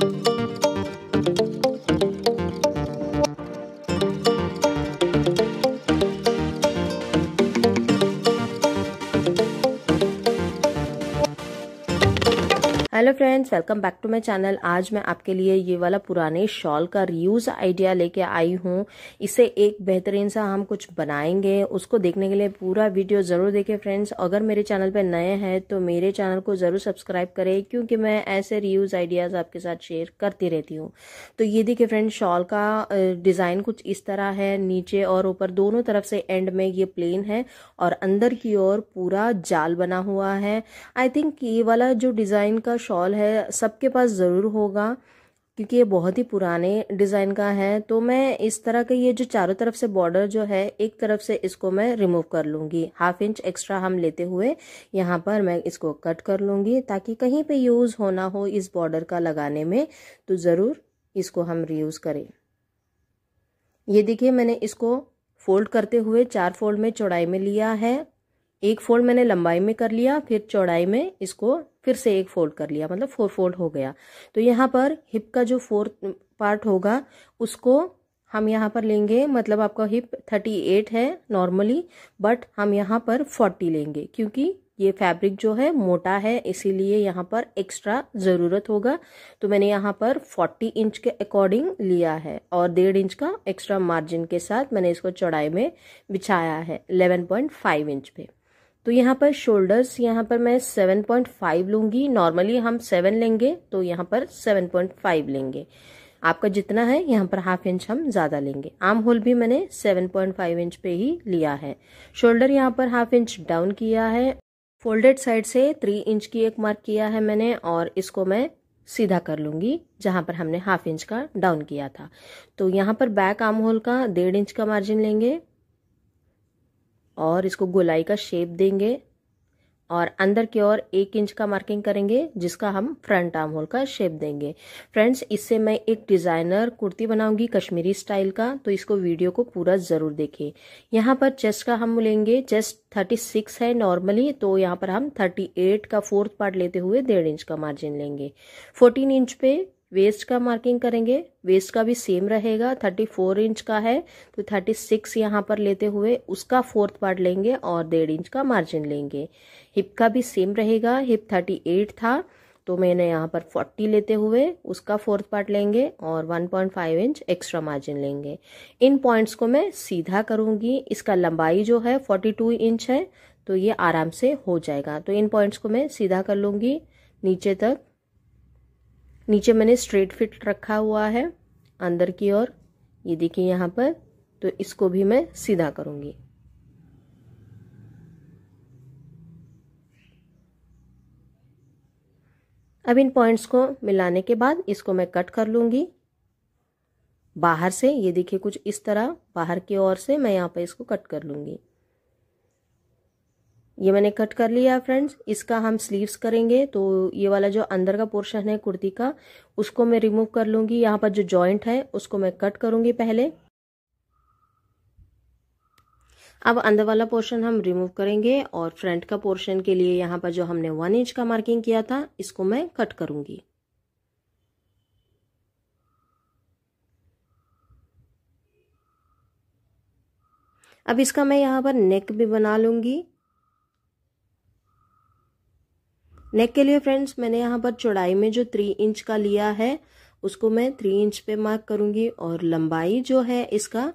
Thank you. Hello friends welcome back to my channel आज मैं आपके लिए ये वाला पुराने शॉल का रियूज आइडिया लेके आई हूँ इसे एक बेहतरीन सा हम कुछ बनाएंगे उसको देखने के लिए पूरा वीडियो ज़रूर देखें फ्रेंड्स अगर मेरे चैनल पे नए हैं तो मेरे चैनल को ज़रूर सब्सक्राइब करें क्योंकि मैं ऐसे रियूज आइडियाज़ आपके साथ शेयर करती रहती हूँ तो ये देखिए फ्रेंड्स शॉल का डिज़ाइन कुछ इस तरह है नीचे और ऊपर दोनों तरफ से एंड में ये प्लेन है और अंदर की ओर पूरा जाल बना हुआ है आई थिंक ये वाला जो डिज़ाइन का शॉल शॉल है सबके पास ज़रूर होगा क्योंकि ये बहुत ही पुराने डिज़ाइन का है तो मैं इस तरह के ये जो चारों तरफ से बॉर्डर जो है एक तरफ से इसको मैं रिमूव कर लूँगी हाफ इंच एक्स्ट्रा हम लेते हुए यहाँ पर मैं इसको कट कर लूँगी ताकि कहीं पे यूज़ होना हो इस बॉर्डर का लगाने में तो ज़रूर इसको हम रीयूज़ करें ये देखिए मैंने इसको फोल्ड करते हुए चार फोल्ड में चौड़ाई में लिया है एक फोल्ड मैंने लंबाई में कर लिया फिर चौड़ाई में इसको फिर से एक फोल्ड कर लिया मतलब फोर फोल्ड हो गया तो यहाँ पर हिप का जो फोर्थ पार्ट होगा उसको हम यहाँ पर लेंगे मतलब आपका हिप थर्टी एट है नॉर्मली बट हम यहाँ पर फोर्टी लेंगे क्योंकि ये फैब्रिक जो है मोटा है इसीलिए यहाँ पर एक्स्ट्रा ज़रूरत होगा तो मैंने यहाँ पर 40 इंच के अकॉर्डिंग लिया है और डेढ़ इंच का एक्स्ट्रा मार्जिन के साथ मैंने इसको चौड़ाई में बिछाया है 11.5 इंच पे तो यहाँ पर शोल्डर्स यहाँ पर मैं सेवन पॉइंट फाइव नॉर्मली हम सेवन लेंगे तो यहाँ पर सेवन फाइव लेंगे आपका जितना है यहाँ पर हाफ इंच हम ज़्यादा लेंगे आर्म होल भी मैंने सेवन पॉइंट फाइव इंच पे ही लिया है शोल्डर यहाँ पर हाफ इंच डाउन किया है फोल्डेड साइड से थ्री इंच की एक मार्क किया है मैंने और इसको मैं सीधा कर लूंगी जहां पर हमने हाफ इंच का डाउन किया था तो यहाँ पर बैक आर्म होल का डेढ़ इंच का मार्जिन लेंगे और इसको गोलाई का शेप देंगे और अंदर की ओर एक इंच का मार्किंग करेंगे जिसका हम फ्रंट आर्म होल का शेप देंगे फ्रेंड्स इससे मैं एक डिज़ाइनर कुर्ती बनाऊंगी कश्मीरी स्टाइल का तो इसको वीडियो को पूरा ज़रूर देखिए यहाँ पर चेस्ट का हम लेंगे चेस्ट 36 है नॉर्मली तो यहाँ पर हम 38 का फोर्थ पार्ट लेते हुए डेढ़ इंच का मार्जिन लेंगे फोर्टीन इंच पे वेस्ट का मार्किंग करेंगे वेस्ट का भी सेम रहेगा थर्टी फोर इंच का है तो थर्टी सिक्स यहाँ पर लेते हुए उसका फोर्थ पार्ट लेंगे और डेढ़ इंच का मार्जिन लेंगे हिप का भी सेम रहेगा हिप थर्टी एट था तो मैंने यहाँ पर 40 लेते हुए उसका फोर्थ पार्ट लेंगे और 1.5 इंच एक्स्ट्रा मार्जिन लेंगे इन पॉइंट्स को मैं सीधा करूँगी इसका लंबाई जो है टू इंच है तो ये आराम से हो जाएगा तो इन पॉइंट्स को मैं सीधा कर लूँगी नीचे तक नीचे मैंने स्ट्रेट फिट रखा हुआ है अंदर की ओर ये देखिए यहाँ पर तो इसको भी मैं सीधा करूँगी अब इन पॉइंट्स को मिलाने के बाद इसको मैं कट कर लूँगी बाहर से ये देखिए कुछ इस तरह बाहर की ओर से मैं यहाँ पर इसको कट कर लूँगी ये मैंने कट कर लिया फ्रेंड्स इसका हम स्लीव्स करेंगे तो ये वाला जो अंदर का पोर्शन है कुर्ती का उसको मैं रिमूव कर लूंगी यहाँ पर जो जॉइंट है उसको मैं कट करूंगी पहले अब अंदर वाला पोर्शन हम रिमूव करेंगे और फ्रंट का पोर्शन के लिए यहाँ पर जो हमने वन इंच का मार्किंग किया था इसको मैं कट करूंगी अब इसका मैं यहाँ पर नेक भी बना लूंगी नेक के लिए फ्रेंड्स मैंने यहाँ पर चौड़ाई में जो थ्री इंच का लिया है उसको मैं थ्री इंच पे मार्क करूँगी और लंबाई जो है इसका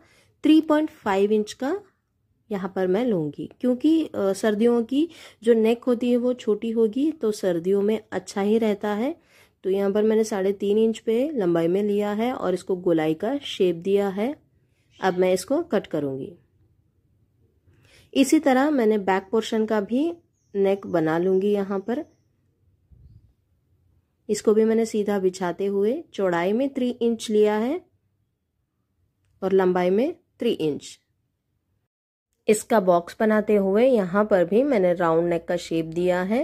थ्री पॉइंट फाइव इंच का यहाँ पर मैं लूँगी क्योंकि सर्दियों की जो नेक होती है वो छोटी होगी तो सर्दियों में अच्छा ही रहता है तो यहाँ पर मैंने साढ़े तीन इंच पे लंबाई में लिया है और इसको गोलाई का शेप दिया है अब मैं इसको कट करूँगी इसी तरह मैंने बैक पोर्शन का भी नेक बना लूँगी यहाँ पर इसको भी मैंने सीधा बिछाते हुए चौड़ाई में थ्री इंच लिया है और लंबाई में थ्री इंच इसका बॉक्स बनाते हुए यहाँ पर भी मैंने राउंड नेक का शेप दिया है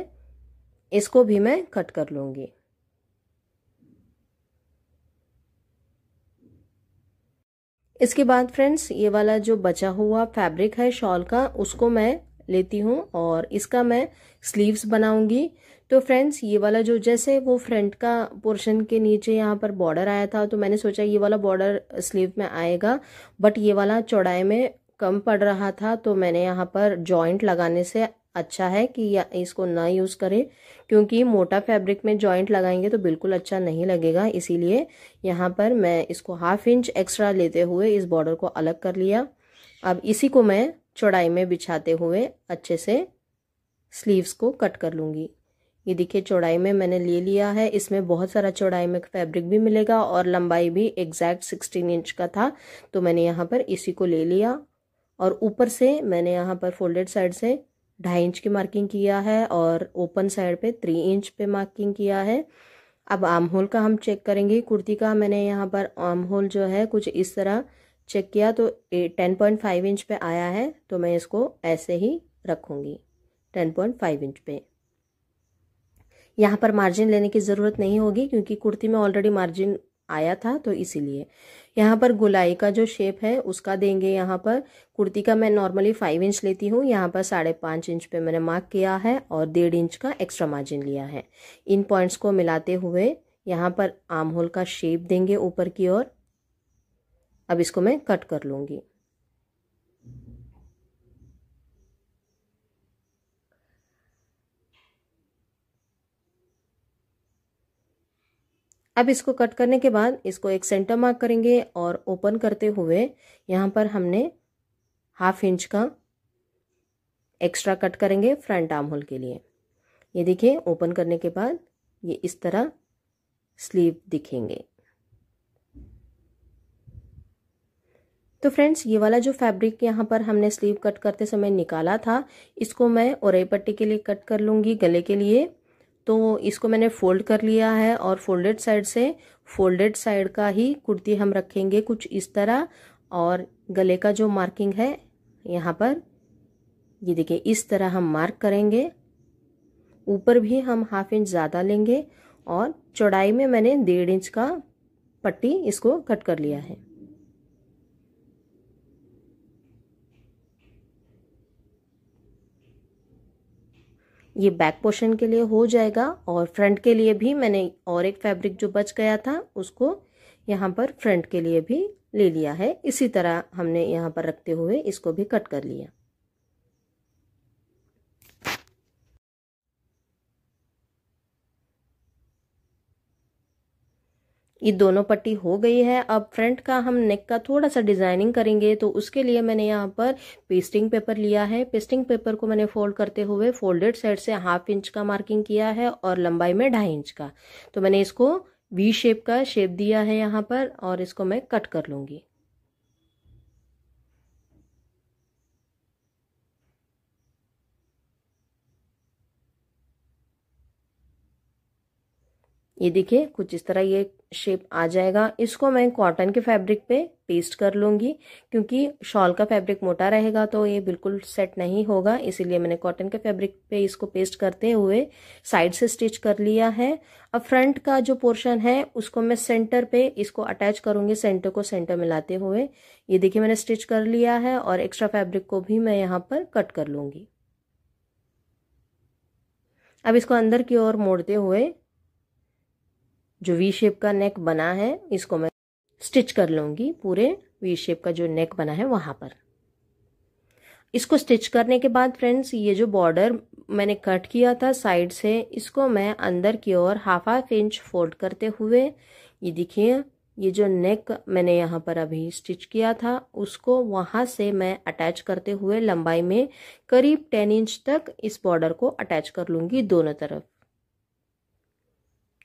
इसको भी मैं कट कर लूँगी इसके बाद फ्रेंड्स ये वाला जो बचा हुआ फैब्रिक है शॉल का उसको मैं लेती हूँ और इसका मैं स्लीव्स बनाऊंगी तो फ्रेंड्स ये वाला जो जैसे वो फ्रंट का पोर्शन के नीचे यहाँ पर बॉर्डर आया था तो मैंने सोचा ये वाला बॉर्डर स्लीव में आएगा बट ये वाला चौड़ाई में कम पड़ रहा था तो मैंने यहाँ पर जॉइंट लगाने से अच्छा है कि इसको ना यूज़ करें क्योंकि मोटा फैब्रिक में जॉइंट लगाएंगे तो बिल्कुल अच्छा नहीं लगेगा इसीलिए यहाँ पर मैं इसको हाफ इंच एक्स्ट्रा लेते हुए इस बॉर्डर को अलग कर लिया अब इसी को मैं चौड़ाई में बिछाते हुए अच्छे से स्लीव्स को कट कर लूँगी ये देखिए चौड़ाई में मैंने ले लिया है इसमें बहुत सारा चौड़ाई में फैब्रिक भी मिलेगा और लंबाई भी एग्जैक्ट सिक्सटीन इंच का था तो मैंने यहाँ पर इसी को ले लिया और ऊपर से मैंने यहाँ पर फोल्डेड साइड से ढाई इंच की मार्किंग किया है और ओपन साइड पे थ्री इंच पे मार्किंग किया है अब आम होल का हम चेक करेंगे कुर्ती का मैंने यहाँ पर आम होल जो है कुछ इस तरह चेक किया तो टेन पॉइंट फाइव इंच पे आया है तो मैं इसको ऐसे ही रखूँगी टेन पॉइंट फाइव इंच पे यहाँ पर मार्जिन लेने की ज़रूरत नहीं होगी क्योंकि कुर्ती में ऑलरेडी मार्जिन आया था तो इसीलिए यहाँ पर गुलाई का जो शेप है उसका देंगे यहाँ पर कुर्ती का मैं नॉर्मली फाइव इंच लेती हूँ यहाँ पर साढ़े पाँच इंच पे मैंने मार्क किया है और डेढ़ इंच का एक्स्ट्रा मार्जिन लिया है इन पॉइंट्स को मिलाते हुए यहाँ पर आर्म होल का शेप देंगे ऊपर की ओर अब इसको मैं कट कर लूँगी अब इसको कट करने के बाद इसको एक सेंटर मार्क करेंगे और ओपन करते हुए यहाँ पर हमने हाफ इंच का एक्स्ट्रा कट करेंगे फ्रंट आर्म होल के लिए ये देखिए ओपन करने के बाद ये इस तरह स्लीव दिखेंगे तो फ्रेंड्स ये वाला जो फैब्रिक यहाँ पर हमने स्लीव कट करते समय निकाला था इसको मैं और पट्टी के लिए कट कर लूँगी गले के लिए तो इसको मैंने फोल्ड कर लिया है और फोल्डेड साइड से फोल्डेड साइड का ही कुर्ती हम रखेंगे कुछ इस तरह और गले का जो मार्किंग है यहाँ पर ये देखिए इस तरह हम मार्क करेंगे ऊपर भी हम हाफ इंच ज़्यादा लेंगे और चौड़ाई में मैंने डेढ़ इंच का पट्टी इसको कट कर लिया है ये बैक पोर्शन के लिए हो जाएगा और फ्रंट के लिए भी मैंने और एक फैब्रिक जो बच गया था उसको यहाँ पर फ्रंट के लिए भी ले लिया है इसी तरह हमने यहाँ पर रखते हुए इसको भी कट कर लिया ये दोनों पट्टी हो गई है अब फ्रंट का हम नेक का थोड़ा सा डिजाइनिंग करेंगे तो उसके लिए मैंने यहाँ पर पेस्टिंग पेपर लिया है पेस्टिंग पेपर को मैंने फोल्ड करते हुए फोल्डेड साइड से हाफ इंच का मार्किंग किया है और लंबाई में ढाई इंच का तो मैंने इसको वी शेप का शेप दिया है यहाँ पर और इसको मैं कट कर लूंगी ये देखिए कुछ इस तरह ये शेप आ जाएगा इसको मैं कॉटन के फैब्रिक पे पेस्ट कर लूँगी क्योंकि शॉल का फैब्रिक मोटा रहेगा तो ये बिल्कुल सेट नहीं होगा इसीलिए मैंने कॉटन के फैब्रिक पे इसको पेस्ट करते हुए साइड से स्टिच कर लिया है अब फ्रंट का जो पोर्शन है उसको मैं सेंटर पे इसको अटैच करूँगी सेंटर को सेंटर मिलाते हुए ये देखिए मैंने स्टिच कर लिया है और एक्स्ट्रा फैब्रिक को भी मैं यहाँ पर कट कर लूँगी अब इसको अंदर की ओर मोड़ते हुए जो वी शेप का नेक बना है इसको मैं स्टिच कर लूंगी पूरे वी शेप का जो नेक बना है वहां पर इसको स्टिच करने के बाद फ्रेंड्स ये जो बॉर्डर मैंने कट किया था साइड से इसको मैं अंदर की ओर हाफ हाफ इंच फोल्ड करते हुए ये देखिए ये जो नेक मैंने यहाँ पर अभी स्टिच किया था उसको वहाँ से मैं अटैच करते हुए लंबाई में करीब टेन इंच तक इस बॉर्डर को अटैच कर लूँगी दोनों तरफ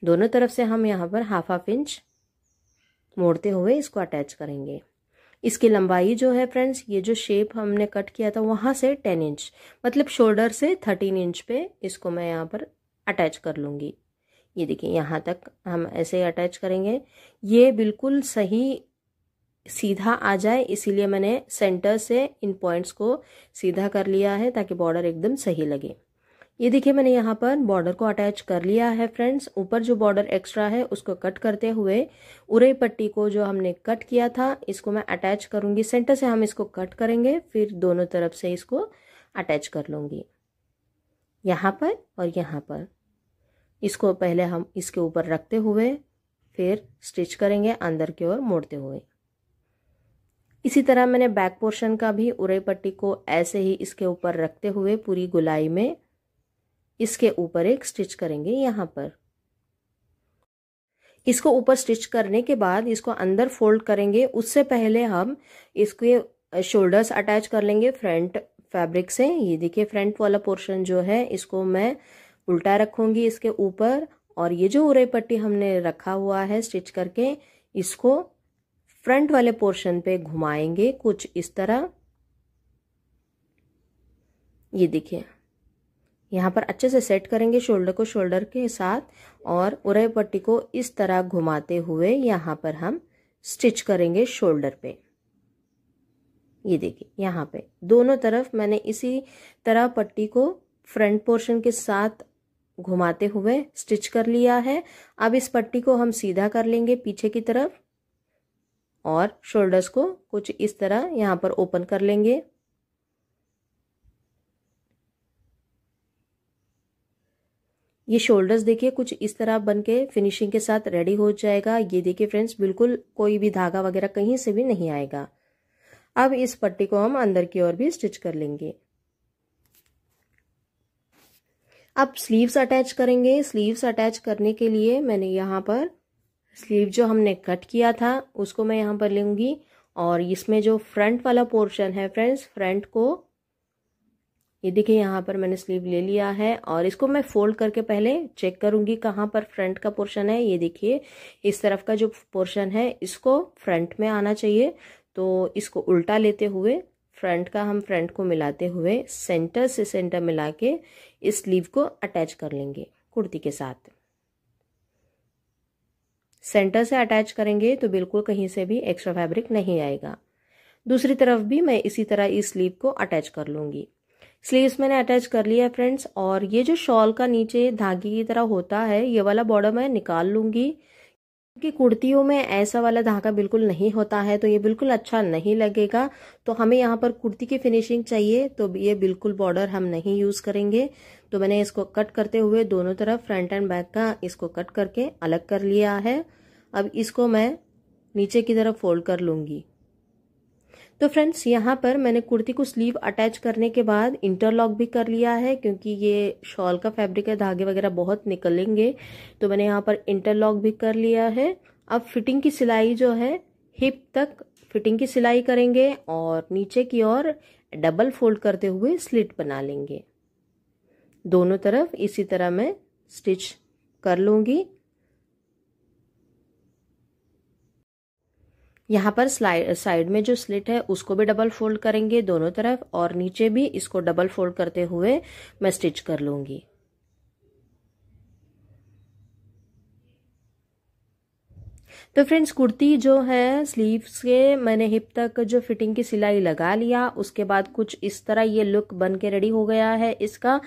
दोनों तरफ से हम यहाँ पर हाफ हाफ इंच मोड़ते हुए इसको अटैच करेंगे इसकी लंबाई जो है फ्रेंड्स ये जो शेप हमने कट किया था वहाँ से टेन इंच मतलब शोल्डर से थर्टीन इंच पे इसको मैं यहाँ पर अटैच कर लूँगी ये देखिए यहाँ तक हम ऐसे अटैच करेंगे ये बिल्कुल सही सीधा आ जाए इसीलिए मैंने सेंटर से इन पॉइंट्स को सीधा कर लिया है ताकि बॉर्डर एकदम सही लगे ये देखिए मैंने यहाँ पर बॉर्डर को अटैच कर लिया है फ्रेंड्स ऊपर जो बॉर्डर एक्स्ट्रा है उसको कट करते हुए उरे पट्टी को जो हमने कट किया था इसको मैं अटैच करूंगी सेंटर से हम इसको कट करेंगे फिर दोनों तरफ से इसको अटैच कर लूंगी यहाँ पर और यहाँ पर इसको पहले हम इसके ऊपर रखते हुए फिर स्टिच करेंगे अंदर की ओर मोड़ते हुए इसी तरह मैंने बैक पोर्शन का भी उरे पट्टी को ऐसे ही इसके ऊपर रखते हुए पूरी गुलाई में इसके ऊपर एक स्टिच करेंगे यहाँ पर इसको ऊपर स्टिच करने के बाद इसको अंदर फोल्ड करेंगे उससे पहले हम इसके शोल्डर्स अटैच कर लेंगे फ्रंट फैब्रिक से ये देखिए फ्रंट वाला पोर्शन जो है इसको मैं उल्टा रखूंगी इसके ऊपर और ये जो उरे पट्टी हमने रखा हुआ है स्टिच करके इसको फ्रंट वाले पोर्शन पे घुमाएंगे कुछ इस तरह ये देखिए यहाँ पर अच्छे से सेट करेंगे शोल्डर को शोल्डर के साथ और उरे पट्टी को इस तरह घुमाते हुए यहाँ पर हम स्टिच करेंगे शोल्डर पे ये देखिए यहाँ पे दोनों तरफ मैंने इसी तरह पट्टी को फ्रंट पोर्शन के साथ घुमाते हुए स्टिच कर लिया है अब इस पट्टी को हम सीधा कर लेंगे पीछे की तरफ और शोल्डर्स को कुछ इस तरह यहाँ पर ओपन कर लेंगे ये शोल्डर्स देखिए कुछ इस तरह बन के फिनिशिंग के साथ रेडी हो जाएगा ये देखिए फ्रेंड्स बिल्कुल कोई भी धागा वगैरह कहीं से भी नहीं आएगा अब इस पट्टी को हम अंदर की ओर भी स्टिच कर लेंगे अब स्लीव्स अटैच करेंगे स्लीव्स अटैच करने के लिए मैंने यहाँ पर स्लीव जो हमने कट किया था उसको मैं यहाँ पर लूंगी और इसमें जो फ्रंट वाला पोर्शन है फ्रेंड्स फ्रंट को ये देखिए यहाँ पर मैंने स्लीव ले लिया है और इसको मैं फोल्ड करके पहले चेक करूंगी कहाँ पर फ्रंट का पोर्शन है ये देखिए इस तरफ का जो पोर्शन है इसको फ्रंट में आना चाहिए तो इसको उल्टा लेते हुए फ्रंट का हम फ्रंट को मिलाते हुए सेंटर से सेंटर मिला के इस स्लीव को अटैच कर लेंगे कुर्ती के साथ सेंटर से अटैच करेंगे तो बिल्कुल कहीं से भी एक्स्ट्रा फैब्रिक नहीं आएगा दूसरी तरफ भी मैं इसी तरह इस स्लीव को अटैच कर लूंगी स्लीव्स मैंने अटैच कर लिया है फ्रेंड्स और ये जो शॉल का नीचे धागे की तरह होता है ये वाला बॉर्डर मैं निकाल लूंगी क्योंकि कुर्तियों में ऐसा वाला धागा बिल्कुल नहीं होता है तो ये बिल्कुल अच्छा नहीं लगेगा तो हमें यहाँ पर कुर्ती की फिनिशिंग चाहिए तो ये बिल्कुल बॉर्डर हम नहीं यूज़ करेंगे तो मैंने इसको कट करते हुए दोनों तरफ फ्रंट एंड बैक का इसको कट करके अलग कर लिया है अब इसको मैं नीचे की तरफ फोल्ड कर लूंगी तो फ्रेंड्स यहाँ पर मैंने कुर्ती को स्लीव अटैच करने के बाद इंटरलॉक भी कर लिया है क्योंकि ये शॉल का फैब्रिक है धागे वगैरह बहुत निकलेंगे तो मैंने यहाँ पर इंटरलॉक भी कर लिया है अब फिटिंग की सिलाई जो है हिप तक फिटिंग की सिलाई करेंगे और नीचे की ओर डबल फोल्ड करते हुए स्लिट बना लेंगे दोनों तरफ इसी तरह मैं स्टिच कर लूँगी यहाँ पर साइड में जो स्लिट है उसको भी डबल फोल्ड करेंगे दोनों तरफ और नीचे भी इसको डबल फोल्ड करते हुए मैं स्टिच कर लूंगी तो फ्रेंड्स कुर्ती जो है स्लीव्स के मैंने हिप तक जो फिटिंग की सिलाई लगा लिया उसके बाद कुछ इस तरह ये लुक बन के रेडी हो गया है इसका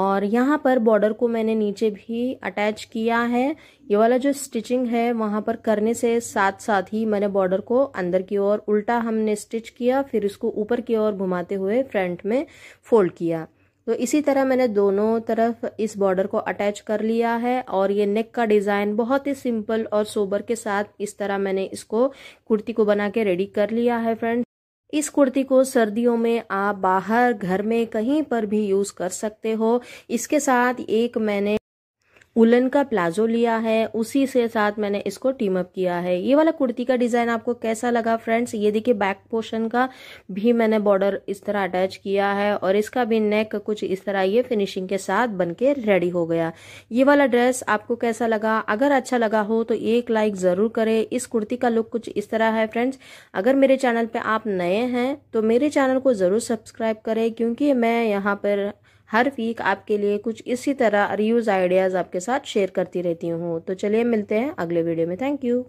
और यहाँ पर बॉर्डर को मैंने नीचे भी अटैच किया है ये वाला जो स्टिचिंग है वहाँ पर करने से साथ साथ ही मैंने बॉर्डर को अंदर की ओर उल्टा हमने स्टिच किया फिर इसको ऊपर की ओर घुमाते हुए फ्रंट में फोल्ड किया तो इसी तरह मैंने दोनों तरफ इस बॉर्डर को अटैच कर लिया है और ये नेक का डिज़ाइन बहुत ही सिंपल और सोबर के साथ इस तरह मैंने इसको कुर्ती को बना के रेडी कर लिया है फ्रेंड्स इस कुर्ती को सर्दियों में आप बाहर घर में कहीं पर भी यूज़ कर सकते हो इसके साथ एक मैंने उलन का प्लाजो लिया है उसी से साथ मैंने इसको टीम अप किया है ये वाला कुर्ती का डिज़ाइन आपको कैसा लगा फ्रेंड्स ये देखिए बैक पोर्शन का भी मैंने बॉर्डर इस तरह अटैच किया है और इसका भी नेक कुछ इस तरह ये फिनिशिंग के साथ बन के रेडी हो गया ये वाला ड्रेस आपको कैसा लगा अगर अच्छा लगा हो तो एक लाइक ज़रूर करे इस कुर्ती का लुक कुछ इस तरह है फ्रेंड्स अगर मेरे चैनल पर आप नए हैं तो मेरे चैनल को ज़रूर सब्सक्राइब करे क्योंकि मैं यहाँ पर हर वीक आपके लिए कुछ इसी तरह रियूज आइडियाज़ आपके साथ शेयर करती रहती हूँ तो चलिए मिलते हैं अगले वीडियो में थैंक यू